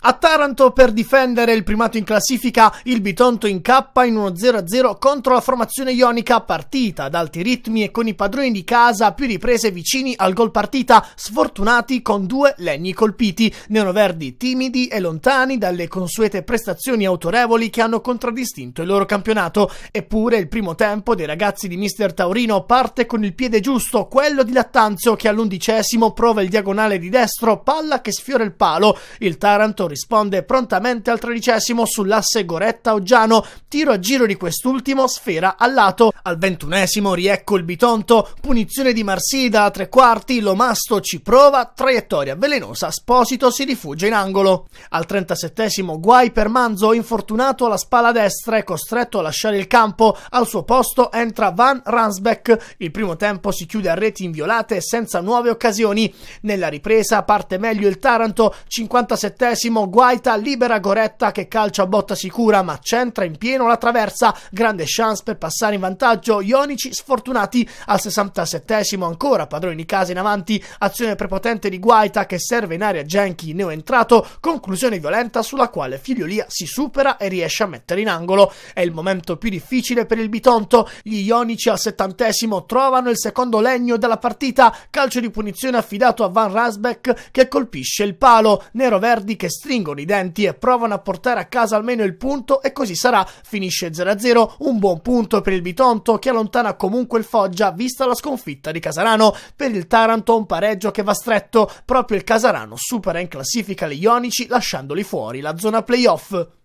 A Taranto per difendere il primato in classifica, il Bitonto incappa in 1-0-0 contro la formazione ionica partita ad alti ritmi e con i padroni di casa più riprese vicini al gol partita, sfortunati con due legni colpiti, neonoverdi timidi e lontani dalle consuete prestazioni autorevoli che hanno contraddistinto il loro campionato. Eppure il primo tempo dei ragazzi di Mister Taurino parte con il piede giusto, quello di Lattanzio che all'undicesimo prova il diagonale di destro, palla che sfiora il palo. Il Taranto risponde prontamente al tredicesimo sull'asse Goretta-Oggiano, tiro a giro di quest'ultimo, sfera al lato. Al ventunesimo riecco il Bitonto, punizione di Marsida a tre quarti, Lomasto ci prova, traiettoria velenosa, Sposito si rifugia in angolo. Al trentasettesimo guai per Manzo, infortunato alla spalla destra e costretto a lasciare il campo, al suo posto entra Van Ransbeck. Il primo tempo si chiude a reti inviolate senza nuove occasioni. Nella ripresa parte meglio il Taranto, 57 Guillermo Guaita libera Goretta che calcia a botta sicura ma centra in pieno la traversa. Grande chance per passare in vantaggio. Ionici sfortunati al 67 ancora. Padroni di casa in avanti. Azione prepotente di Guaita che serve in aria Genki neoentrato. Conclusione violenta sulla quale Figliolia si supera e riesce a mettere in angolo. È il momento più difficile per il Bitonto. Gli Ionici al 70 trovano il secondo legno della partita. Calcio di punizione affidato a Van Rasbeck che colpisce il palo. Nero Verdi che stringe stringono i denti e provano a portare a casa almeno il punto e così sarà. Finisce 0-0, un buon punto per il Bitonto che allontana comunque il Foggia vista la sconfitta di Casarano. Per il Taranto un pareggio che va stretto, proprio il Casarano supera in classifica gli Ionici lasciandoli fuori la zona playoff.